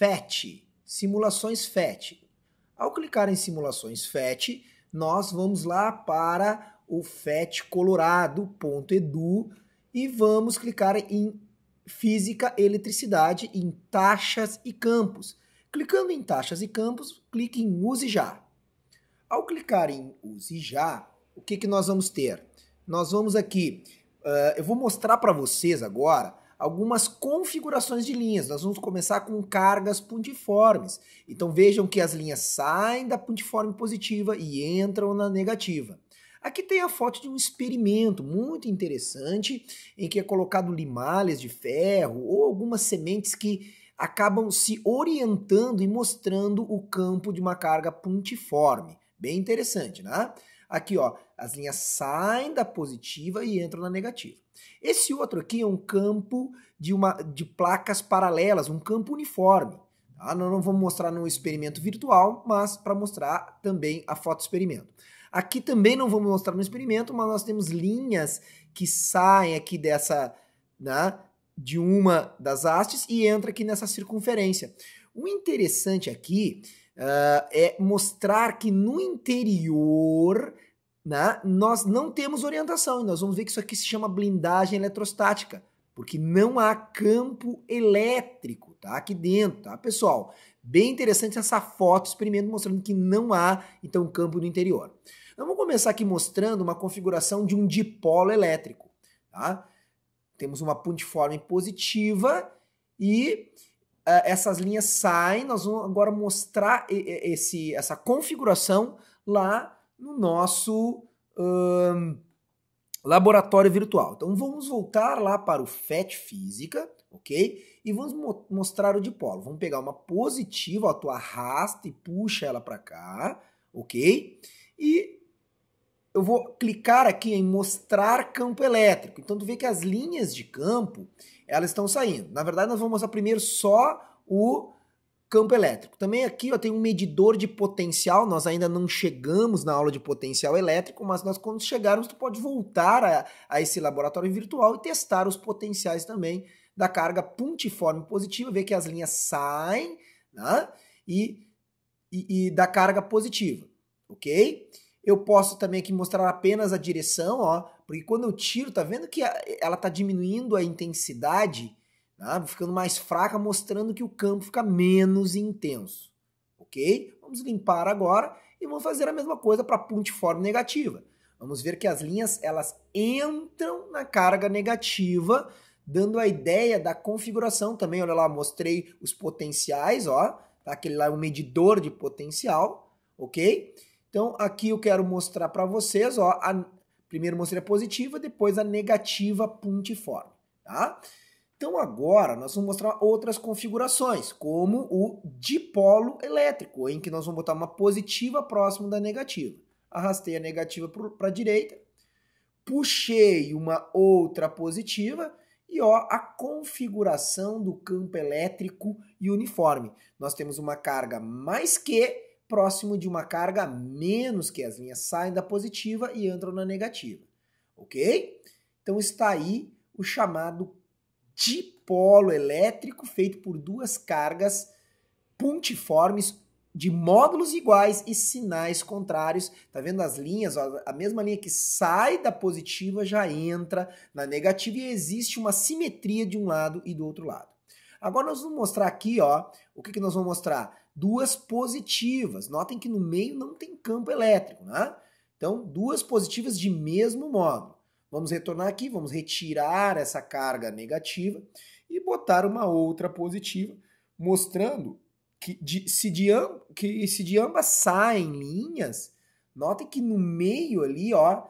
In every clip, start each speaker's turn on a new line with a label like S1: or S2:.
S1: FET, simulações FET. Ao clicar em simulações FET, nós vamos lá para o fetcolorado.edu e vamos clicar em física, eletricidade, em taxas e campos. Clicando em taxas e campos, clique em use já. Ao clicar em use já, o que, que nós vamos ter? Nós vamos aqui, uh, eu vou mostrar para vocês agora algumas configurações de linhas. Nós vamos começar com cargas pontiformes. Então vejam que as linhas saem da pontiforme positiva e entram na negativa. Aqui tem a foto de um experimento muito interessante em que é colocado limalhas de ferro ou algumas sementes que acabam se orientando e mostrando o campo de uma carga pontiforme. Bem interessante, né? Aqui, ó, as linhas saem da positiva e entram na negativa. Esse outro aqui é um campo de, uma, de placas paralelas, um campo uniforme. Tá? Não, não vamos mostrar no experimento virtual, mas para mostrar também a foto experimento. Aqui também não vamos mostrar no experimento, mas nós temos linhas que saem aqui dessa, né, de uma das hastes e entra aqui nessa circunferência. O interessante aqui uh, é mostrar que no interior né, nós não temos orientação. E nós vamos ver que isso aqui se chama blindagem eletrostática, porque não há campo elétrico tá, aqui dentro, tá, pessoal? Bem interessante essa foto, experimento mostrando que não há, então, campo no interior. Então, vamos começar aqui mostrando uma configuração de um dipolo elétrico. Tá? Temos uma pontiforme positiva e é, essas linhas saem, nós vamos agora mostrar esse, essa configuração lá no nosso um, laboratório virtual. Então vamos voltar lá para o FET Física, ok? E vamos mo mostrar o dipolo. Vamos pegar uma positiva, ó, tu arrasta e puxa ela para cá, ok? E eu vou clicar aqui em mostrar campo elétrico. Então tu vê que as linhas de campo, elas estão saindo. Na verdade, nós vamos mostrar primeiro só o campo elétrico. Também aqui ó, tem um medidor de potencial, nós ainda não chegamos na aula de potencial elétrico, mas nós quando chegarmos, tu pode voltar a, a esse laboratório virtual e testar os potenciais também da carga pontiforme positiva, ver que as linhas saem né, e, e, e da carga positiva, ok? Eu posso também aqui mostrar apenas a direção, ó, porque quando eu tiro, tá vendo que ela tá diminuindo a intensidade Tá? Ficando mais fraca, mostrando que o campo fica menos intenso. Ok? Vamos limpar agora e vamos fazer a mesma coisa para a pontiforme negativa. Vamos ver que as linhas elas entram na carga negativa, dando a ideia da configuração também. Olha lá, mostrei os potenciais, ó. Tá? Aquele lá é um medidor de potencial, ok? Então aqui eu quero mostrar para vocês, ó. A... Primeiro mostrei a positiva, depois a negativa pontiforme, tá? Então agora nós vamos mostrar outras configurações, como o dipolo elétrico, em que nós vamos botar uma positiva próximo da negativa. Arrastei a negativa para a direita, puxei uma outra positiva e ó, a configuração do campo elétrico e uniforme. Nós temos uma carga mais que próximo de uma carga menos que as linhas saem da positiva e entram na negativa, ok? Então está aí o chamado dipolo elétrico feito por duas cargas pontiformes de módulos iguais e sinais contrários. Tá vendo as linhas? Ó, a mesma linha que sai da positiva já entra na negativa e existe uma simetria de um lado e do outro lado. Agora nós vamos mostrar aqui, ó, o que, que nós vamos mostrar? Duas positivas. Notem que no meio não tem campo elétrico, né? Então, duas positivas de mesmo módulo. Vamos retornar aqui, vamos retirar essa carga negativa e botar uma outra positiva, mostrando que, de, se, de amb, que se de ambas saem linhas, notem que no meio ali, ó,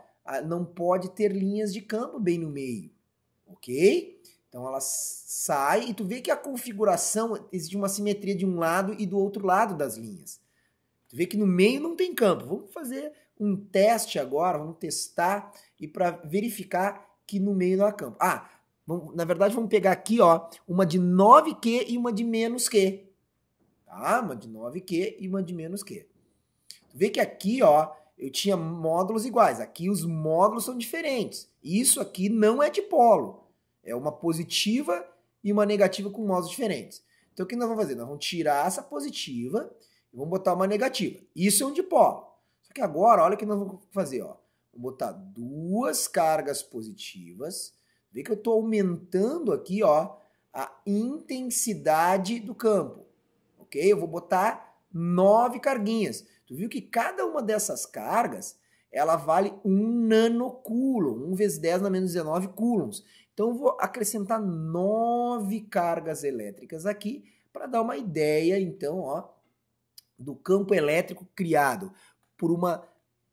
S1: não pode ter linhas de campo bem no meio, ok? Então ela sai e tu vê que a configuração existe uma simetria de um lado e do outro lado das linhas. Tu vê que no meio não tem campo. Vamos fazer um teste agora, vamos testar e para verificar que no meio não há campo. Ah, vamos, na verdade vamos pegar aqui, ó, uma de 9Q e uma de menos Q. Ah, Uma de 9Q e uma de menos Q. Vê que aqui, ó, eu tinha módulos iguais. Aqui os módulos são diferentes. Isso aqui não é dipolo. É uma positiva e uma negativa com módulos diferentes. Então o que nós vamos fazer? Nós vamos tirar essa positiva e vamos botar uma negativa. Isso é um dipolo. Só que agora, olha o que nós vamos fazer, ó. Vou botar duas cargas positivas. Vê que eu estou aumentando aqui, ó, a intensidade do campo. Ok? Eu vou botar nove carguinhas. Tu viu que cada uma dessas cargas, ela vale um nanocoulomb. 1 vezes 10 na menos 19 coulombs. Então, eu vou acrescentar nove cargas elétricas aqui para dar uma ideia, então, ó, do campo elétrico criado por uma,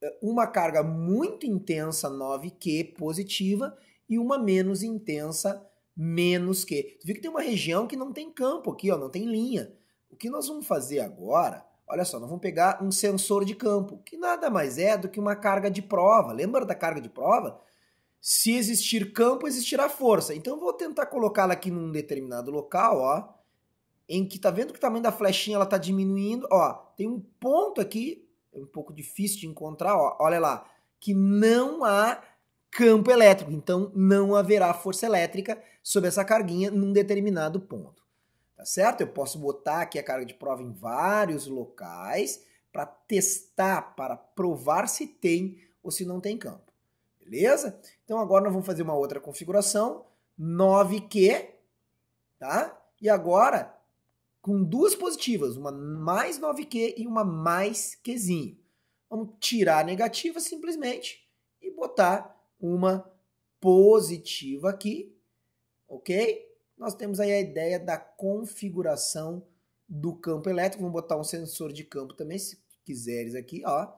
S1: eh, uma carga muito intensa 9Q positiva e uma menos intensa menos Q. Tu viu que tem uma região que não tem campo aqui, ó, não tem linha. O que nós vamos fazer agora? Olha só, nós vamos pegar um sensor de campo, que nada mais é do que uma carga de prova. Lembra da carga de prova? Se existir campo, existirá força. Então, vou tentar colocá-la aqui num determinado local, ó, em que tá vendo que o tamanho da flechinha ela tá diminuindo, ó, tem um ponto aqui um pouco difícil de encontrar, ó, olha lá, que não há campo elétrico, então não haverá força elétrica sobre essa carguinha num determinado ponto. Tá certo? Eu posso botar aqui a carga de prova em vários locais para testar, para provar se tem ou se não tem campo. Beleza? Então agora nós vamos fazer uma outra configuração, 9Q, tá? E agora com duas positivas, uma mais 9Q e uma mais Qzinho. Vamos tirar a negativa simplesmente e botar uma positiva aqui, ok? Nós temos aí a ideia da configuração do campo elétrico. Vamos botar um sensor de campo também, se quiseres aqui, ó.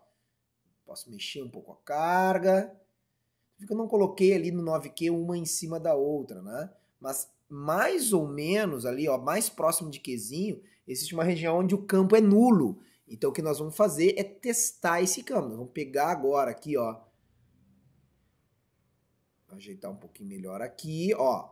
S1: Posso mexer um pouco a carga. Eu não coloquei ali no 9Q uma em cima da outra, né? mas mais ou menos ali, ó, mais próximo de Quezinho, existe uma região onde o campo é nulo. Então o que nós vamos fazer é testar esse campo. vamos pegar agora aqui, ó. Ajeitar um pouquinho melhor aqui, ó.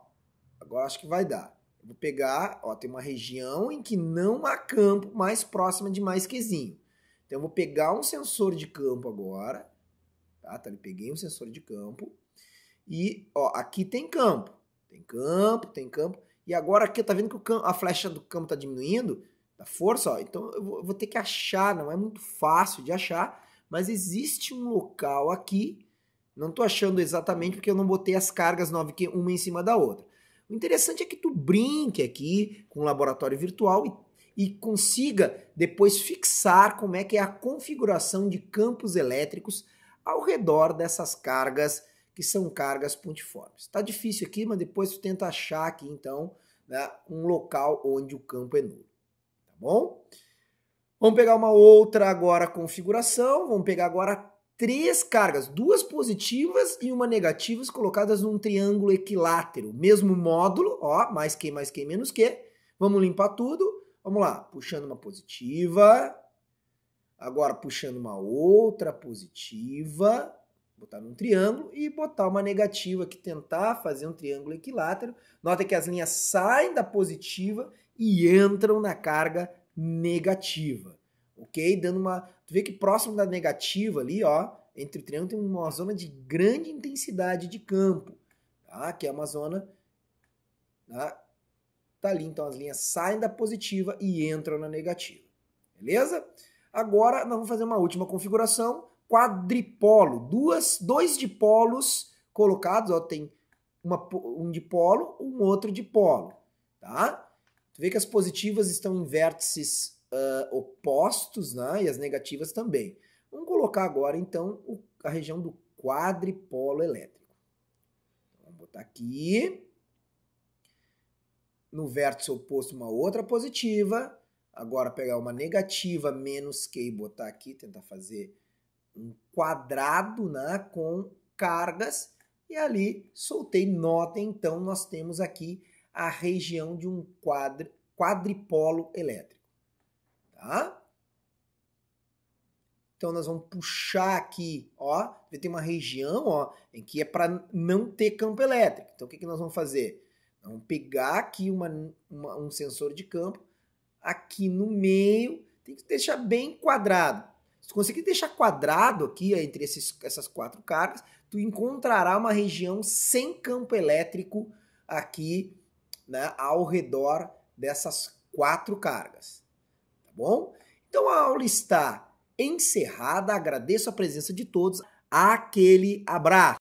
S1: Agora acho que vai dar. vou pegar, ó, tem uma região em que não há campo mais próxima de mais Quezinho. Então eu vou pegar um sensor de campo agora, tá? Tá, então, peguei um sensor de campo. E, ó, aqui tem campo. Tem campo, tem campo. E agora aqui tá vendo que campo, a flecha do campo tá diminuindo, da força, ó. Então eu vou, eu vou ter que achar, não é muito fácil de achar, mas existe um local aqui, não tô achando exatamente porque eu não botei as cargas 9Q uma em cima da outra. O interessante é que tu brinque aqui com o laboratório virtual e, e consiga depois fixar como é que é a configuração de campos elétricos ao redor dessas cargas que são cargas pontiformes. Está difícil aqui, mas depois tu tenta achar aqui então né, um local onde o campo é nulo. Tá bom? Vamos pegar uma outra agora configuração. Vamos pegar agora três cargas, duas positivas e uma negativas colocadas num triângulo equilátero, mesmo módulo, ó, mais que, mais que, menos que. Vamos limpar tudo. Vamos lá, puxando uma positiva. Agora puxando uma outra positiva botar num triângulo e botar uma negativa que tentar fazer um triângulo equilátero. Nota que as linhas saem da positiva e entram na carga negativa, ok? Dando uma, tu vê que próximo da negativa ali, ó, entre o triângulo tem uma zona de grande intensidade de campo, tá? Que é uma zona, tá? Tá ali, então as linhas saem da positiva e entram na negativa, beleza? Agora nós vamos fazer uma última configuração quadripolo, duas, dois dipolos colocados, ó, tem uma, um dipolo, um outro dipolo, tá? Tu vê que as positivas estão em vértices uh, opostos, né? E as negativas também. Vamos colocar agora, então, o, a região do quadripolo elétrico. Vamos botar aqui. No vértice oposto, uma outra positiva. Agora pegar uma negativa menos Q e botar aqui, tentar fazer um quadrado né, com cargas e ali soltei nota. Então, nós temos aqui a região de um quadri, quadripolo elétrico. Tá? Então, nós vamos puxar aqui, ó, tem uma região ó, em que é para não ter campo elétrico. Então, o que, que nós vamos fazer? vamos pegar aqui uma, uma, um sensor de campo, aqui no meio, tem que deixar bem quadrado se conseguir deixar quadrado aqui é, entre esses, essas quatro cargas, tu encontrará uma região sem campo elétrico aqui né, ao redor dessas quatro cargas. Tá bom? Então a aula está encerrada. Agradeço a presença de todos. Aquele abraço!